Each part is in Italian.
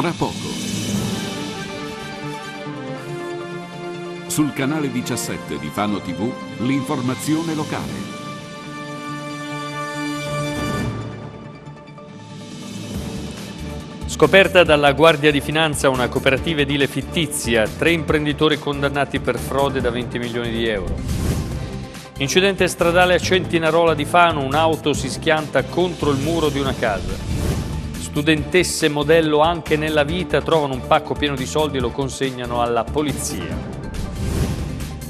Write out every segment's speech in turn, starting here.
tra poco. Sul canale 17 di Fano TV, l'informazione locale. Scoperta dalla Guardia di Finanza una cooperativa edile fittizia, tre imprenditori condannati per frode da 20 milioni di euro. Incidente stradale a Centinarola di Fano, un'auto si schianta contro il muro di una casa. Studentesse modello anche nella vita trovano un pacco pieno di soldi e lo consegnano alla polizia.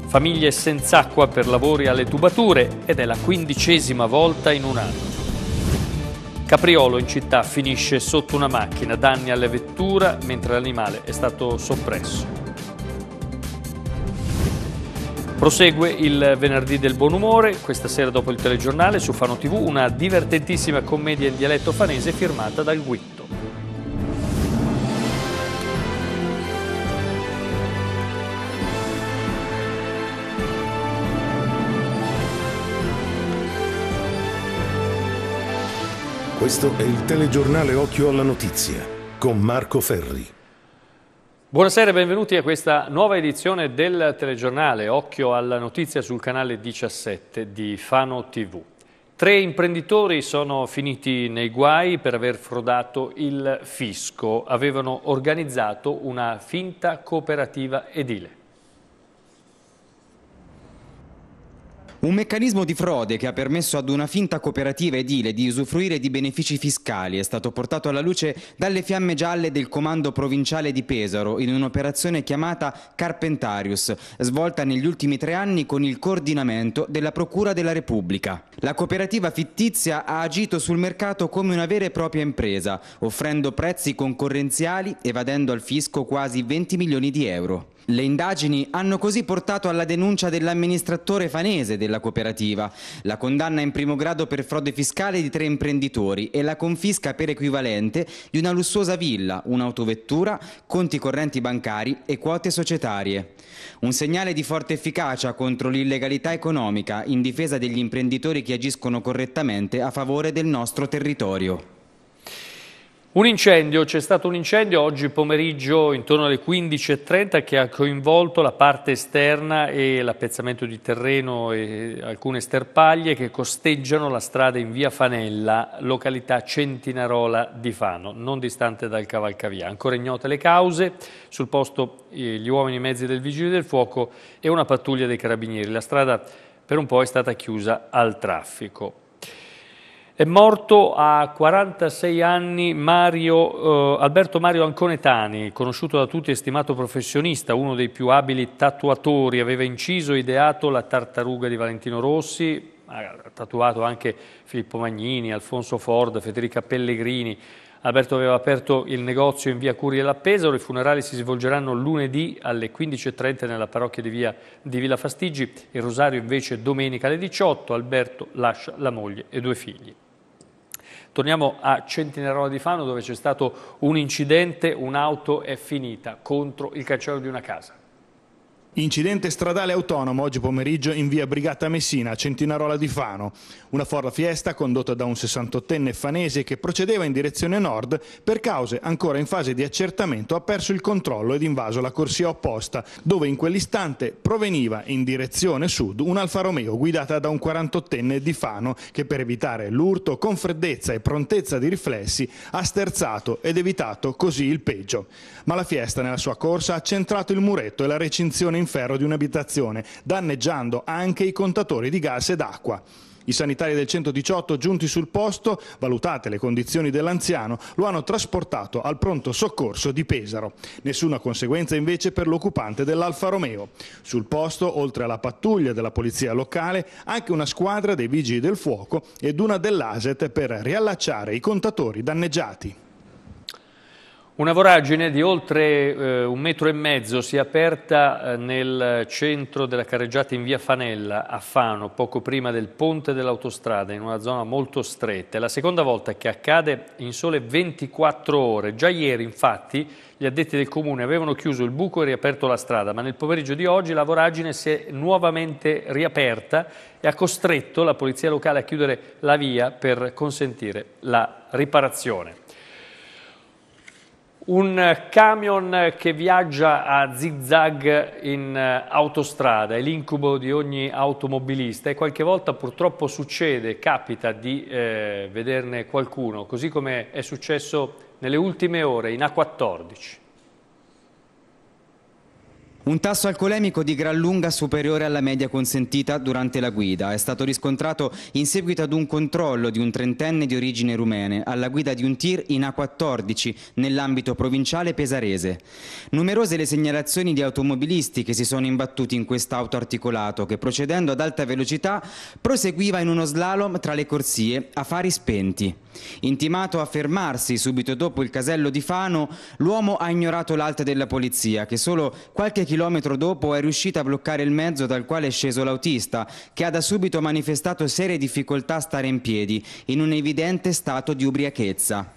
Famiglie senza acqua per lavori alle tubature ed è la quindicesima volta in un anno. Capriolo in città finisce sotto una macchina, danni alla vettura mentre l'animale è stato soppresso. Prosegue il venerdì del buon umore, questa sera dopo il telegiornale su Fano TV una divertentissima commedia in dialetto fanese firmata dal Guitto. Questo è il telegiornale Occhio alla Notizia con Marco Ferri. Buonasera e benvenuti a questa nuova edizione del telegiornale Occhio alla notizia sul canale 17 di Fano TV. Tre imprenditori sono finiti nei guai per aver frodato il fisco. Avevano organizzato una finta cooperativa edile. Un meccanismo di frode che ha permesso ad una finta cooperativa edile di usufruire di benefici fiscali è stato portato alla luce dalle fiamme gialle del comando provinciale di Pesaro in un'operazione chiamata Carpentarius, svolta negli ultimi tre anni con il coordinamento della Procura della Repubblica. La cooperativa fittizia ha agito sul mercato come una vera e propria impresa, offrendo prezzi concorrenziali evadendo al fisco quasi 20 milioni di euro. Le indagini hanno così portato alla denuncia dell'amministratore fanese della cooperativa, la condanna in primo grado per frode fiscale di tre imprenditori e la confisca per equivalente di una lussuosa villa, un'autovettura, conti correnti bancari e quote societarie. Un segnale di forte efficacia contro l'illegalità economica in difesa degli imprenditori che agiscono correttamente a favore del nostro territorio. Un incendio, c'è stato un incendio oggi pomeriggio intorno alle 15.30 che ha coinvolto la parte esterna e l'appezzamento di terreno e alcune sterpaglie che costeggiano la strada in via Fanella, località Centinarola di Fano, non distante dal Cavalcavia. Ancora ignote le cause, sul posto eh, gli uomini e mezzi del Vigile del Fuoco e una pattuglia dei Carabinieri. La strada per un po' è stata chiusa al traffico. È morto a 46 anni Mario, eh, Alberto Mario Anconetani, conosciuto da tutti e stimato professionista, uno dei più abili tatuatori, aveva inciso e ideato la tartaruga di Valentino Rossi, ha tatuato anche Filippo Magnini, Alfonso Ford, Federica Pellegrini. Alberto aveva aperto il negozio in via Curia La Pesaro, i funerali si svolgeranno lunedì alle 15.30 nella parrocchia di, via, di Villa Fastigi. il rosario invece domenica alle 18, Alberto lascia la moglie e due figli. Torniamo a Centinarola di Fano dove c'è stato un incidente, un'auto è finita contro il cancello di una casa. Incidente stradale autonomo oggi pomeriggio in via Brigata Messina, a Centinarola di Fano. Una Ford Fiesta condotta da un 68enne fanese che procedeva in direzione nord per cause ancora in fase di accertamento ha perso il controllo ed invaso la corsia opposta, dove in quell'istante proveniva in direzione sud un Alfa Romeo guidata da un 48enne di Fano che per evitare l'urto con freddezza e prontezza di riflessi ha sterzato ed evitato così il peggio. Ma la Fiesta nella sua corsa ha centrato il muretto e la recinzione in ferro di un'abitazione, danneggiando anche i contatori di gas ed acqua. I sanitari del 118 giunti sul posto, valutate le condizioni dell'anziano, lo hanno trasportato al pronto soccorso di Pesaro. Nessuna conseguenza invece per l'occupante dell'Alfa Romeo. Sul posto, oltre alla pattuglia della polizia locale, anche una squadra dei vigili del fuoco ed una dell'ASET per riallacciare i contatori danneggiati. Una voragine di oltre eh, un metro e mezzo si è aperta eh, nel centro della carreggiata in via Fanella a Fano, poco prima del ponte dell'autostrada, in una zona molto stretta. È la seconda volta che accade in sole 24 ore. Già ieri, infatti, gli addetti del comune avevano chiuso il buco e riaperto la strada, ma nel pomeriggio di oggi la voragine si è nuovamente riaperta e ha costretto la polizia locale a chiudere la via per consentire la riparazione un camion che viaggia a zigzag in eh, autostrada è l'incubo di ogni automobilista e qualche volta purtroppo succede, capita di eh, vederne qualcuno, così come è successo nelle ultime ore in A14. Un tasso alcolemico di gran lunga superiore alla media consentita durante la guida è stato riscontrato in seguito ad un controllo di un trentenne di origine rumene alla guida di un tir in A14 nell'ambito provinciale pesarese. Numerose le segnalazioni di automobilisti che si sono imbattuti in quest'auto articolato che procedendo ad alta velocità proseguiva in uno slalom tra le corsie a fari spenti. Intimato a fermarsi subito dopo il casello di Fano, l'uomo ha ignorato l'alta della polizia che solo qualche chilometro chilometro dopo è riuscita a bloccare il mezzo dal quale è sceso l'autista, che ha da subito manifestato serie difficoltà a stare in piedi, in un evidente stato di ubriachezza.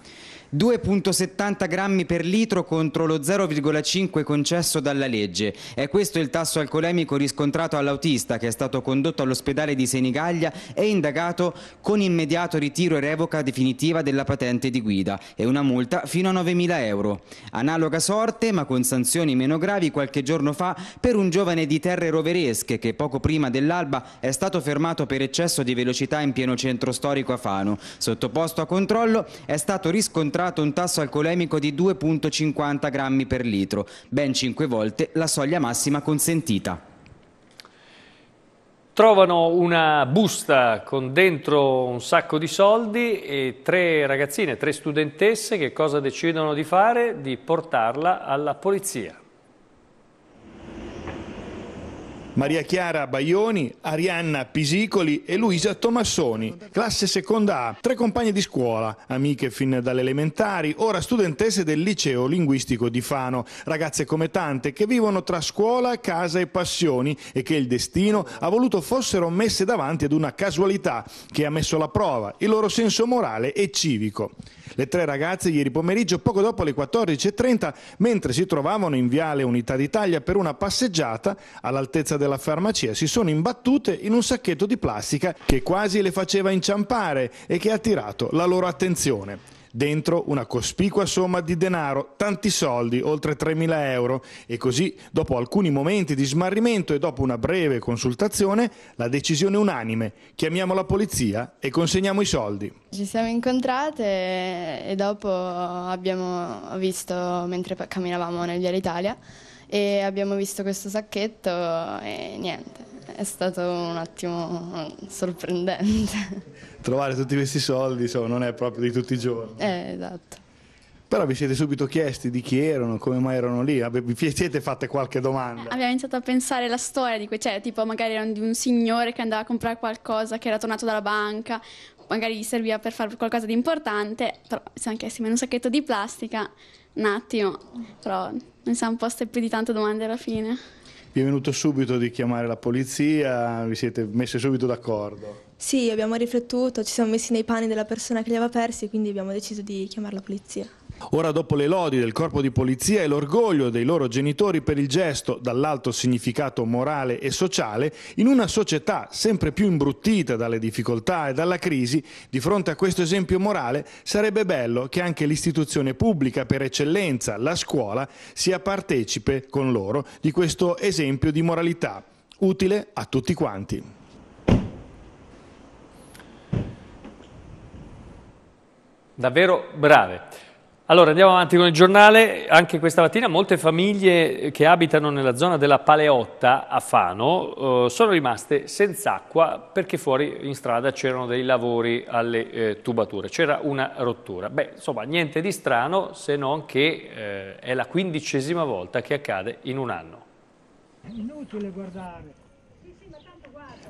2,70 grammi per litro contro lo 0,5 concesso dalla legge. È questo il tasso alcolemico riscontrato all'autista che è stato condotto all'ospedale di Senigallia e indagato con immediato ritiro e revoca definitiva della patente di guida e una multa fino a 9.000 euro. Analoga sorte, ma con sanzioni meno gravi, qualche giorno fa per un giovane di terre roveresche che poco prima dell'alba è stato fermato per eccesso di velocità in pieno centro storico a Fano. Sottoposto a controllo è stato riscontrato registrato un tasso alcolemico di 2,50 grammi per litro, ben 5 volte la soglia massima consentita. Trovano una busta con dentro un sacco di soldi e tre ragazzine, tre studentesse che cosa decidono di fare? Di portarla alla polizia. Maria Chiara Baioni, Arianna Pisicoli e Luisa Tomassoni, classe seconda A, tre compagne di scuola, amiche fin dalle elementari, ora studentesse del liceo linguistico di Fano, ragazze come tante che vivono tra scuola, casa e passioni e che il destino ha voluto fossero messe davanti ad una casualità che ha messo alla prova il loro senso morale e civico. Le tre ragazze ieri pomeriggio poco dopo le 14.30 mentre si trovavano in Viale Unità d'Italia per una passeggiata all'altezza della farmacia si sono imbattute in un sacchetto di plastica che quasi le faceva inciampare e che ha attirato la loro attenzione. Dentro una cospicua somma di denaro, tanti soldi, oltre 3.000 euro. E così, dopo alcuni momenti di smarrimento e dopo una breve consultazione, la decisione unanime. Chiamiamo la polizia e consegniamo i soldi. Ci siamo incontrate e dopo abbiamo visto, mentre camminavamo nel Via Italia, e abbiamo visto questo sacchetto e niente. È stato un attimo sorprendente. Trovare tutti questi soldi so, non è proprio di tutti i giorni. Eh, esatto. Però vi siete subito chiesti di chi erano, come mai erano lì, vi siete fatte qualche domanda? abbiamo iniziato a pensare la storia di quei, cioè tipo magari erano di un signore che andava a comprare qualcosa, che era tornato dalla banca, magari gli serviva per fare qualcosa di importante, però ci siamo chiesti ma un sacchetto di plastica, un attimo, però non siamo poste più di tante domande alla fine vi è venuto subito di chiamare la polizia, vi siete messi subito d'accordo? Sì, abbiamo riflettuto, ci siamo messi nei panni della persona che li aveva persi, quindi abbiamo deciso di chiamare la polizia. Ora dopo le lodi del corpo di polizia e l'orgoglio dei loro genitori per il gesto dall'alto significato morale e sociale, in una società sempre più imbruttita dalle difficoltà e dalla crisi, di fronte a questo esempio morale sarebbe bello che anche l'istituzione pubblica per eccellenza, la scuola, sia partecipe con loro di questo esempio di moralità, utile a tutti quanti. Davvero brave. Allora andiamo avanti con il giornale, anche questa mattina molte famiglie che abitano nella zona della Paleotta a Fano eh, sono rimaste senza acqua perché fuori in strada c'erano dei lavori alle eh, tubature, c'era una rottura. Beh insomma niente di strano se non che eh, è la quindicesima volta che accade in un anno. È inutile guardare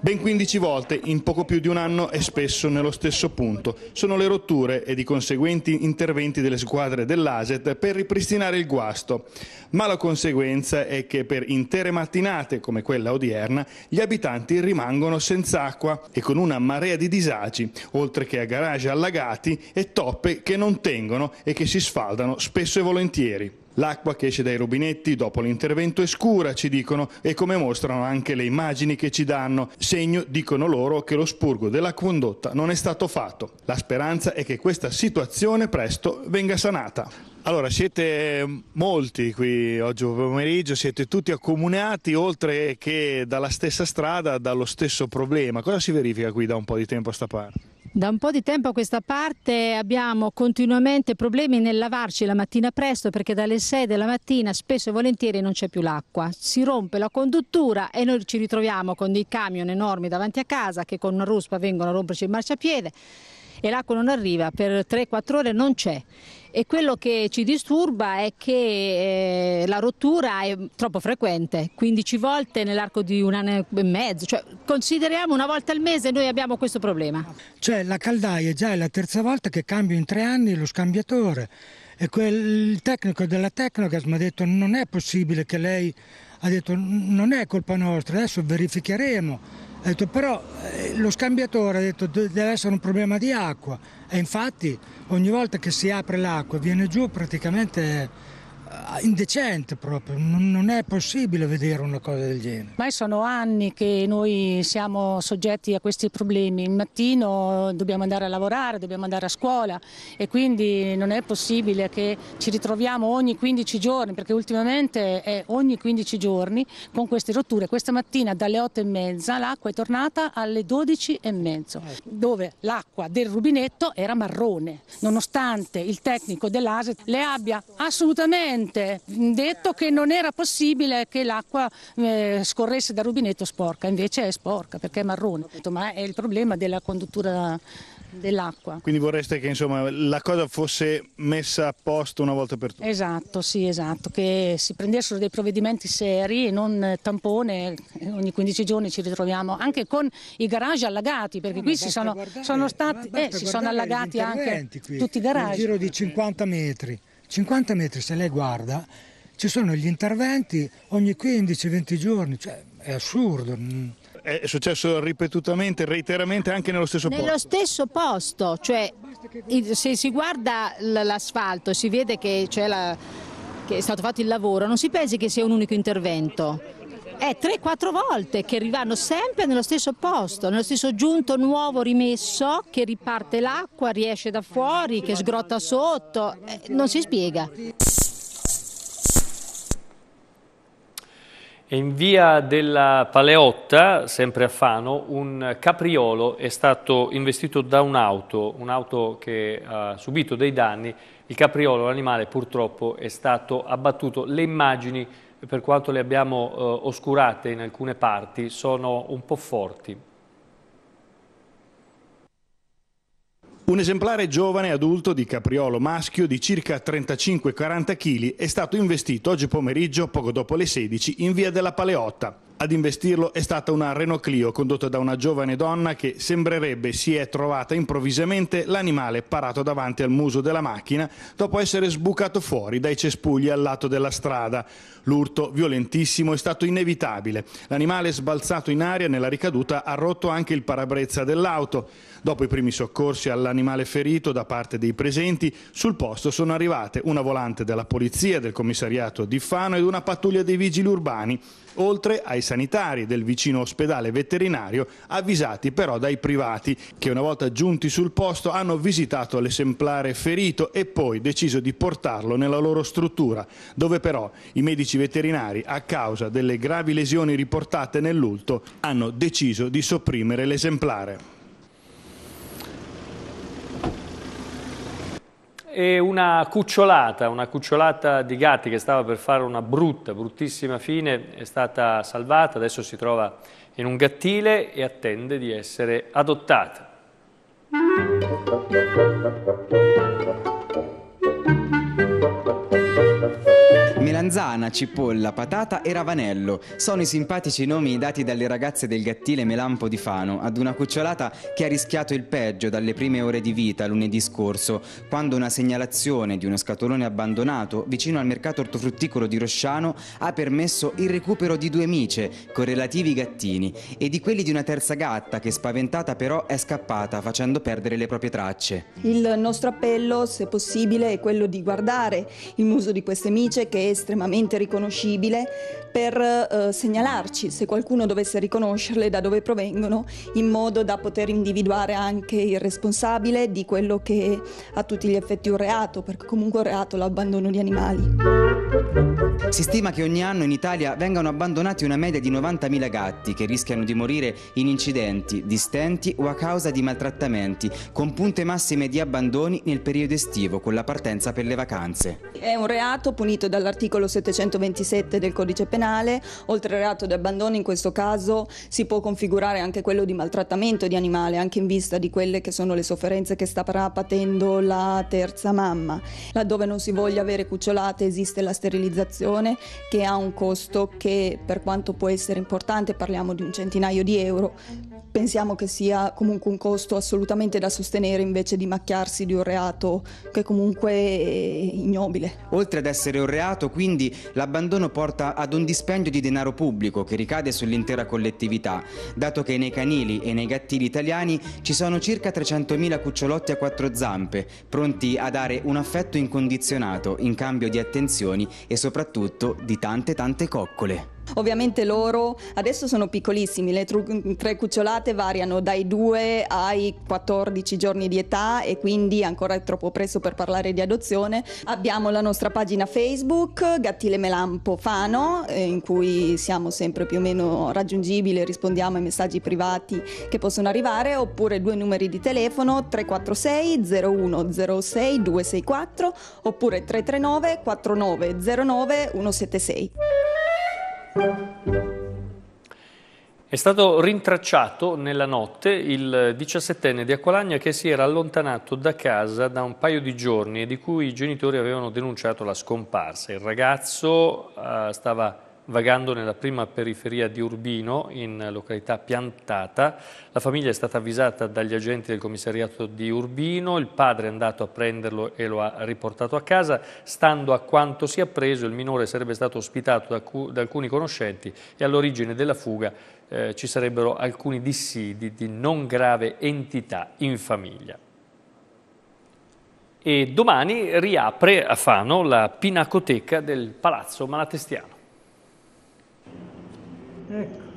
ben 15 volte in poco più di un anno e spesso nello stesso punto. Sono le rotture e i conseguenti interventi delle squadre dell'ASET per ripristinare il guasto. Ma la conseguenza è che per intere mattinate, come quella odierna, gli abitanti rimangono senza acqua e con una marea di disagi, oltre che a garage allagati e toppe che non tengono e che si sfaldano spesso e volentieri. L'acqua che esce dai rubinetti dopo l'intervento è scura, ci dicono, e come mostrano anche le immagini che ci danno, segno, dicono loro, che lo spurgo della condotta non è stato fatto. La speranza è che questa situazione presto venga sanata. Allora, siete molti qui oggi pomeriggio, siete tutti accomunati, oltre che dalla stessa strada, dallo stesso problema. Cosa si verifica qui da un po' di tempo a sta parte? Da un po' di tempo a questa parte abbiamo continuamente problemi nel lavarci la mattina presto perché dalle 6 della mattina spesso e volentieri non c'è più l'acqua. Si rompe la conduttura e noi ci ritroviamo con dei camion enormi davanti a casa che con una ruspa vengono a romperci il marciapiede e l'acqua non arriva, per 3-4 ore non c'è e quello che ci disturba è che eh, la rottura è troppo frequente, 15 volte nell'arco di un anno e mezzo, cioè, consideriamo una volta al mese noi abbiamo questo problema. Cioè la caldaia già è la terza volta che cambio in tre anni lo scambiatore e quel, il tecnico della Tecnogas mi ha detto non è possibile che lei ha detto non è colpa nostra, adesso verificheremo ha detto però eh, lo scambiatore ha detto deve essere un problema di acqua e infatti ogni volta che si apre l'acqua viene giù praticamente eh, indecente proprio, non è possibile vedere una cosa del genere. Ma sono anni che noi siamo soggetti a questi problemi, il mattino dobbiamo andare a lavorare, dobbiamo andare a scuola e quindi non è possibile che ci ritroviamo ogni 15 giorni, perché ultimamente è ogni 15 giorni con queste rotture. Questa mattina dalle 8 e mezza l'acqua è tornata alle 12 e mezzo, dove l'acqua del rubinetto era marrone, nonostante il tecnico dell'ASET le abbia assolutamente niente, detto che non era possibile che l'acqua eh, scorresse dal rubinetto sporca, invece è sporca perché è marrone, ma è il problema della conduttura dell'acqua. Quindi vorreste che insomma, la cosa fosse messa a posto una volta per tutte? Esatto, sì, esatto, che si prendessero dei provvedimenti seri e non tampone, ogni 15 giorni ci ritroviamo anche con i garage allagati, perché no, qui si sono, guardare, sono stati, eh, si sono allagati anche qui, tutti i garage. Un giro di 50 metri. 50 metri se lei guarda ci sono gli interventi ogni 15-20 giorni, cioè è assurdo. È successo ripetutamente, reiteramente anche nello stesso nello posto? Nello stesso posto, cioè se si guarda l'asfalto e si vede che, la, che è stato fatto il lavoro, non si pensi che sia un unico intervento è 3-4 volte che arrivano sempre nello stesso posto, nello stesso giunto nuovo rimesso che riparte l'acqua, riesce da fuori, che sgrotta sotto, eh, non si spiega. in via della Paleotta, sempre a Fano, un capriolo è stato investito da un'auto, un'auto che ha subito dei danni. Il capriolo, l'animale, purtroppo è stato abbattuto. Le immagini per quanto le abbiamo eh, oscurate in alcune parti, sono un po' forti. Un esemplare giovane adulto di capriolo maschio di circa 35-40 kg è stato investito oggi pomeriggio, poco dopo le 16, in via della Paleotta. Ad investirlo è stata una Renault Clio condotta da una giovane donna che sembrerebbe si è trovata improvvisamente l'animale parato davanti al muso della macchina dopo essere sbucato fuori dai cespugli al lato della strada. L'urto violentissimo è stato inevitabile. L'animale sbalzato in aria nella ricaduta ha rotto anche il parabrezza dell'auto. Dopo i primi soccorsi all'animale ferito da parte dei presenti, sul posto sono arrivate una volante della polizia, del commissariato di Fano ed una pattuglia dei vigili urbani oltre ai sanitari del vicino ospedale veterinario, avvisati però dai privati, che una volta giunti sul posto hanno visitato l'esemplare ferito e poi deciso di portarlo nella loro struttura, dove però i medici veterinari, a causa delle gravi lesioni riportate nell'ulto, hanno deciso di sopprimere l'esemplare. e una cucciolata, una cucciolata di gatti che stava per fare una brutta, bruttissima fine, è stata salvata, adesso si trova in un gattile e attende di essere adottata. Melanzana, cipolla, patata e ravanello sono i simpatici nomi dati dalle ragazze del gattile Melampo di Fano ad una cucciolata che ha rischiato il peggio dalle prime ore di vita lunedì scorso, quando una segnalazione di uno scatolone abbandonato vicino al mercato ortofrutticolo di Rosciano ha permesso il recupero di due mice con relativi gattini e di quelli di una terza gatta che spaventata però è scappata facendo perdere le proprie tracce. Il nostro appello, se possibile, è quello di guardare il muso di queste mice che estremamente riconoscibile per eh, segnalarci se qualcuno dovesse riconoscerle da dove provengono in modo da poter individuare anche il responsabile di quello che a tutti gli effetti è un reato, perché comunque è un reato l'abbandono di animali. Si stima che ogni anno in Italia vengano abbandonati una media di 90.000 gatti che rischiano di morire in incidenti, distenti o a causa di maltrattamenti, con punte massime di abbandoni nel periodo estivo con la partenza per le vacanze. È un reato punito dall'articolo l'articolo 727 del codice penale, oltre al reato di abbandono in questo caso si può configurare anche quello di maltrattamento di animale, anche in vista di quelle che sono le sofferenze che starà patendo la terza mamma. Laddove non si voglia avere cucciolate esiste la sterilizzazione che ha un costo che per quanto può essere importante, parliamo di un centinaio di euro, pensiamo che sia comunque un costo assolutamente da sostenere invece di macchiarsi di un reato che comunque è ignobile. Oltre ad essere un reato, qui quindi l'abbandono porta ad un dispendio di denaro pubblico che ricade sull'intera collettività, dato che nei canili e nei gattili italiani ci sono circa 300.000 cucciolotti a quattro zampe, pronti a dare un affetto incondizionato in cambio di attenzioni e soprattutto di tante tante coccole. Ovviamente loro adesso sono piccolissimi, le tru- tre cucciolate variano dai 2 ai 14 giorni di età e quindi ancora è troppo presto per parlare di adozione. Abbiamo la nostra pagina Facebook, Gattile Melampo Fano, eh, in cui siamo sempre più o meno raggiungibili, rispondiamo ai messaggi privati che possono arrivare, oppure due numeri di telefono 346 0106 264 oppure 339 4909 176. È stato rintracciato nella notte il 17enne di Aqualagna che si era allontanato da casa da un paio di giorni e di cui i genitori avevano denunciato la scomparsa. Il ragazzo eh, stava Vagando nella prima periferia di Urbino, in località Piantata, la famiglia è stata avvisata dagli agenti del commissariato di Urbino, il padre è andato a prenderlo e lo ha riportato a casa, stando a quanto si è appreso il minore sarebbe stato ospitato da, da alcuni conoscenti e all'origine della fuga eh, ci sarebbero alcuni dissidi di non grave entità in famiglia. E domani riapre a Fano la pinacoteca del Palazzo Malatestiano. Ecco.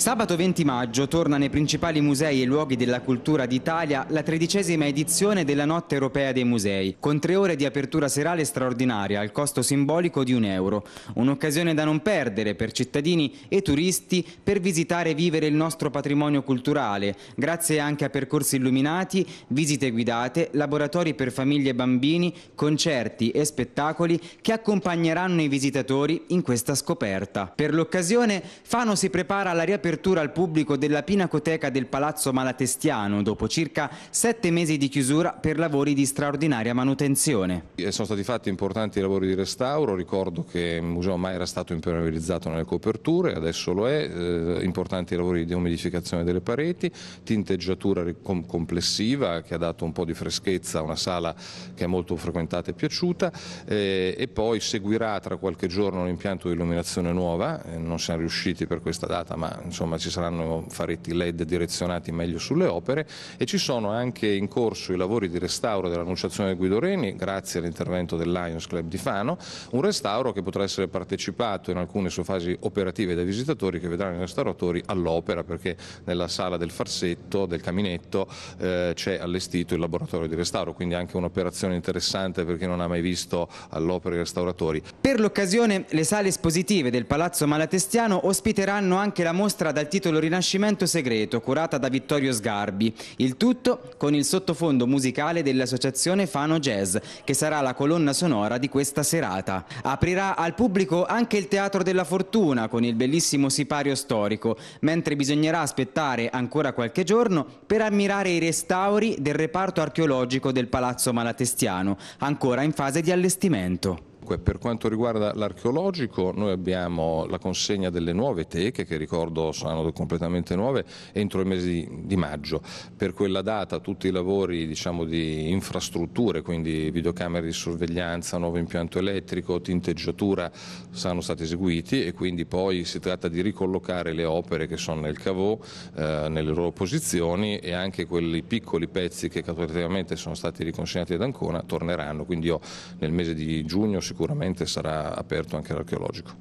Sabato 20 maggio torna nei principali musei e luoghi della cultura d'Italia la tredicesima edizione della Notte Europea dei Musei, con tre ore di apertura serale straordinaria al costo simbolico di un euro. Un'occasione da non perdere per cittadini e turisti per visitare e vivere il nostro patrimonio culturale, grazie anche a percorsi illuminati, visite guidate, laboratori per famiglie e bambini, concerti e spettacoli che accompagneranno i visitatori in questa scoperta. Per l'occasione Fano si prepara alla riapertura riapertura al pubblico della Pinacoteca del Palazzo Malatestiano dopo circa sette mesi di chiusura per lavori di straordinaria manutenzione. Sono stati fatti importanti lavori di restauro, ricordo che il museo mai era stato impermeabilizzato nelle coperture, adesso lo è, eh, importanti lavori di umidificazione delle pareti, tinteggiatura complessiva che ha dato un po' di freschezza a una sala che è molto frequentata e piaciuta eh, e poi seguirà tra qualche giorno un impianto di illuminazione nuova, eh, non siamo riusciti per questa data ma insomma, insomma ci saranno faretti LED direzionati meglio sulle opere e ci sono anche in corso i lavori di restauro dell'annunciazione di Guido Reni, grazie all'intervento del Lions Club di Fano, un restauro che potrà essere partecipato in alcune sue fasi operative dai visitatori che vedranno i restauratori all'opera perché nella sala del farsetto, del caminetto, eh, c'è allestito il laboratorio di restauro, quindi anche un'operazione interessante per chi non ha mai visto all'opera i restauratori. Per l'occasione le sale espositive del Palazzo Malatestiano ospiteranno anche la mostra mostra dal titolo Rinascimento Segreto, curata da Vittorio Sgarbi. Il tutto con il sottofondo musicale dell'associazione Fano Jazz, che sarà la colonna sonora di questa serata. Aprirà al pubblico anche il Teatro della Fortuna con il bellissimo sipario storico, mentre bisognerà aspettare ancora qualche giorno per ammirare i restauri del reparto archeologico del Palazzo Malatestiano, ancora in fase di allestimento. Dunque, per quanto riguarda l'archeologico, noi abbiamo la consegna delle nuove teche, che ricordo saranno completamente nuove, entro il mese di, di maggio. Per quella data tutti i lavori diciamo, di infrastrutture, quindi videocamere di sorveglianza, nuovo impianto elettrico, tinteggiatura, saranno stati eseguiti e quindi poi si tratta di ricollocare le opere che sono nel cavò, eh, nelle loro posizioni e anche quei piccoli pezzi che cautelativamente sono stati riconsegnati ad Ancona torneranno. Quindi io nel mese di giugno sicuramente sicuramente sarà aperto anche l'archeologico.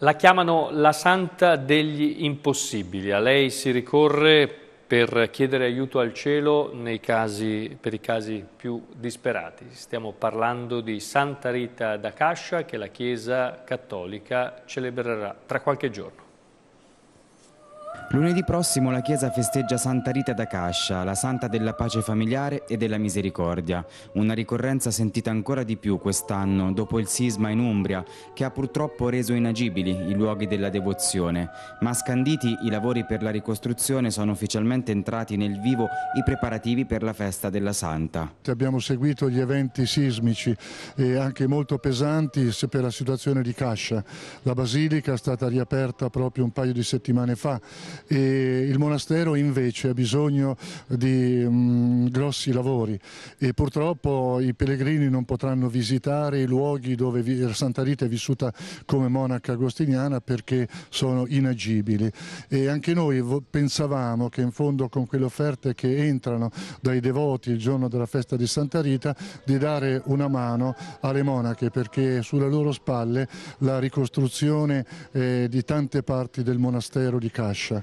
La chiamano la santa degli impossibili, a lei si ricorre per chiedere aiuto al cielo casi, per i casi più disperati. Stiamo parlando di Santa Rita d'Acascia che la Chiesa Cattolica celebrerà tra qualche giorno. Lunedì prossimo la Chiesa festeggia Santa Rita da Cascia, la santa della pace familiare e della misericordia, una ricorrenza sentita ancora di più quest'anno dopo il sisma in Umbria che ha purtroppo reso inagibili i luoghi della devozione, ma scanditi i lavori per la ricostruzione sono ufficialmente entrati nel vivo i preparativi per la festa della santa. Abbiamo seguito gli eventi sismici e anche molto pesanti per la situazione di Cascia. La basilica è stata riaperta proprio un paio di settimane fa e il monastero invece ha bisogno di mh, mm, grossi lavori e purtroppo i pellegrini non potranno visitare i luoghi dove vi, Santa Rita è vissuta come monaca agostiniana perché sono inagibili e anche noi pensavamo che in fondo con quelle offerte che entrano dai devoti il giorno della festa di Santa Rita di dare una mano alle monache perché sulle loro spalle la ricostruzione eh, di tante parti del monastero di Cascia Cascia.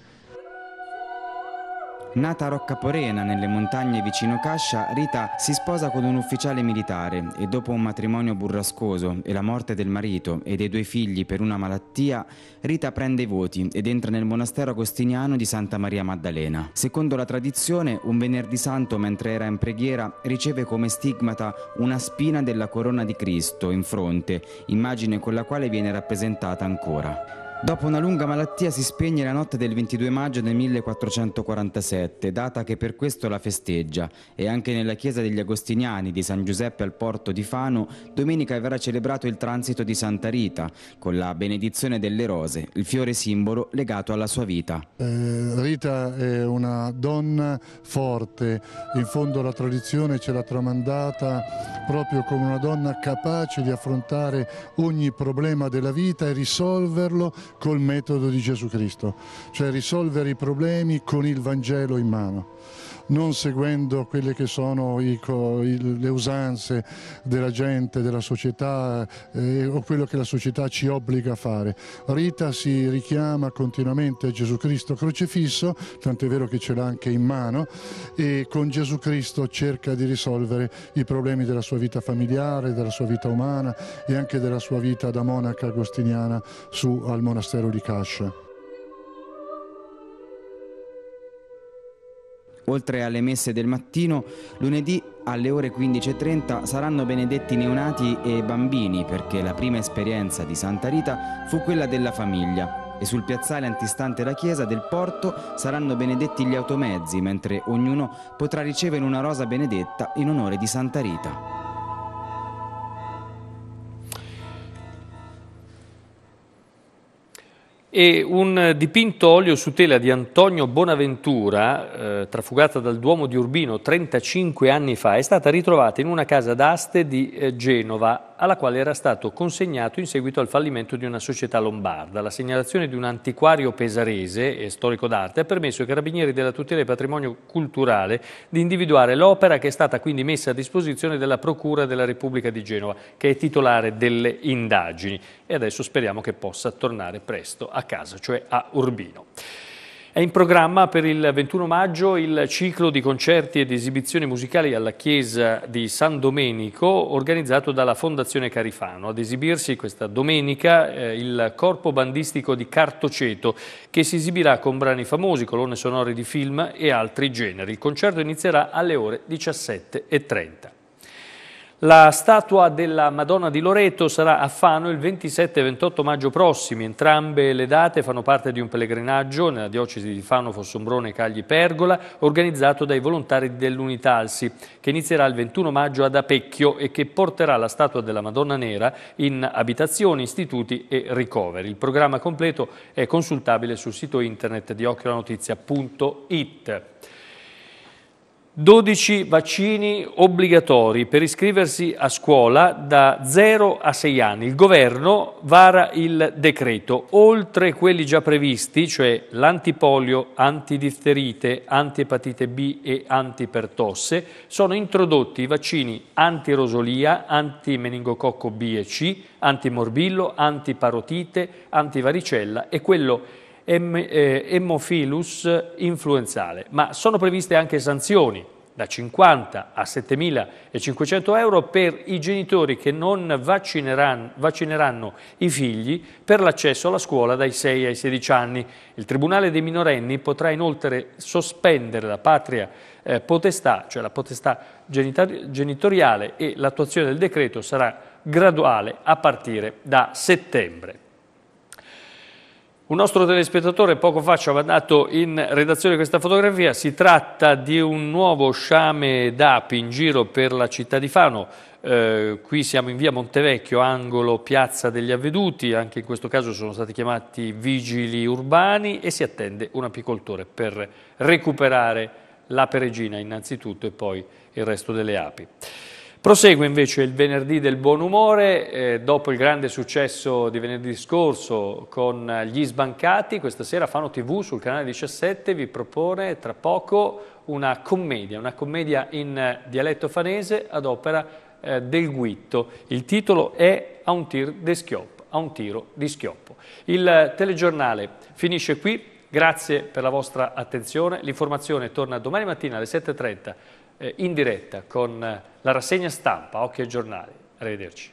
Nata a Roccaporena, nelle montagne vicino Cascia, Rita si sposa con un ufficiale militare e dopo un matrimonio burrascoso e la morte del marito e dei due figli per una malattia, Rita prende i voti ed entra nel monastero agostiniano di Santa Maria Maddalena. Secondo la tradizione, un venerdì santo mentre era in preghiera riceve come stigmata una spina della corona di Cristo in fronte, immagine con la quale viene rappresentata ancora. Dopo una lunga malattia si spegne la notte del 22 maggio del 1447, data che per questo la festeggia, e anche nella chiesa degli Agostiniani di San Giuseppe al porto di Fano domenica verrà celebrato il transito di Santa Rita, con la benedizione delle rose, il fiore simbolo legato alla sua vita. Eh, Rita è una donna forte, in fondo la tradizione ce l'ha tramandata proprio come una donna capace di affrontare ogni problema della vita e risolverlo col metodo di Gesù Cristo, cioè risolvere i problemi con il Vangelo in mano non seguendo quelle che sono i, il, le usanze della gente, della società eh, o quello che la società ci obbliga a fare. Rita si richiama continuamente a Gesù Cristo crocifisso, tant'è vero che ce l'ha anche in mano, e con Gesù Cristo cerca di risolvere i problemi della sua vita familiare, della sua vita umana e anche della sua vita da monaca agostiniana su al monastero di Cascia. Oltre alle messe del mattino, lunedì alle ore 15.30 saranno benedetti neonati e bambini perché la prima esperienza di Santa Rita fu quella della famiglia e sul piazzale antistante la chiesa del porto saranno benedetti gli automezzi mentre ognuno potrà ricevere una rosa benedetta in onore di Santa Rita. e un dipinto olio su tela di Antonio Bonaventura, eh, trafugata dal Duomo di Urbino 35 anni fa, è stata ritrovata in una casa d'aste di eh, Genova, alla quale era stato consegnato in seguito al fallimento di una società lombarda. La segnalazione di un antiquario pesarese e storico d'arte ha permesso ai carabinieri della tutela del patrimonio culturale di individuare l'opera che è stata quindi messa a disposizione della Procura della Repubblica di Genova, che è titolare delle indagini. E adesso speriamo che possa tornare presto a casa, cioè a Urbino. È in programma per il 21 maggio il ciclo di concerti ed esibizioni musicali alla chiesa di San Domenico organizzato dalla Fondazione Carifano. Ad esibirsi questa domenica eh, il corpo bandistico di Cartoceto che si esibirà con brani famosi, colonne sonore di film e altri generi. Il concerto inizierà alle ore 17.30. La statua della Madonna di Loreto sarà a Fano il 27 e 28 maggio prossimi. Entrambe le date fanno parte di un pellegrinaggio nella diocesi di Fano, Fossombrone, Cagli Pergola, organizzato dai volontari dell'Unitalsi, che inizierà il 21 maggio ad Apecchio e che porterà la statua della Madonna Nera in abitazioni, istituti e ricoveri. Il programma completo è consultabile sul sito internet di occhiolanotizia.it. 12 vaccini obbligatori per iscriversi a scuola da 0 a 6 anni. Il governo vara il decreto. Oltre quelli già previsti, cioè l'antipolio, antidifterite, antiepatite B e antipertosse, sono introdotti i vaccini antirosolia, antimeningococco B e C, antimorbillo, antiparotite, antivaricella e quello eh, Hemophilus influenzale, ma sono previste anche sanzioni da 50 a 7.500 euro per i genitori che non vaccineranno, vaccineranno i figli per l'accesso alla scuola dai 6 ai 16 anni. Il Tribunale dei minorenni potrà inoltre sospendere la patria eh, potestà, cioè la potestà genitoriale e l'attuazione del decreto sarà graduale a partire da settembre. Un nostro telespettatore poco fa ci ha mandato in redazione questa fotografia, si tratta di un nuovo sciame d'api in giro per la città di Fano, eh, qui siamo in via Montevecchio, angolo Piazza degli Avveduti, anche in questo caso sono stati chiamati vigili urbani e si attende un apicoltore per recuperare l'ape regina innanzitutto e poi il resto delle api. Prosegue invece il venerdì del buon umore, eh, dopo il grande successo di venerdì scorso con gli sbancati, questa sera Fano TV sul canale 17 vi propone tra poco una commedia, una commedia in eh, dialetto fanese ad opera eh, del Guitto. Il titolo è A un tir de schioppo, a un tiro di schioppo. Il eh, telegiornale finisce qui, grazie per la vostra attenzione, l'informazione torna domani mattina alle 7.30 eh, in diretta con la rassegna stampa, occhio ai giornali. Arrivederci.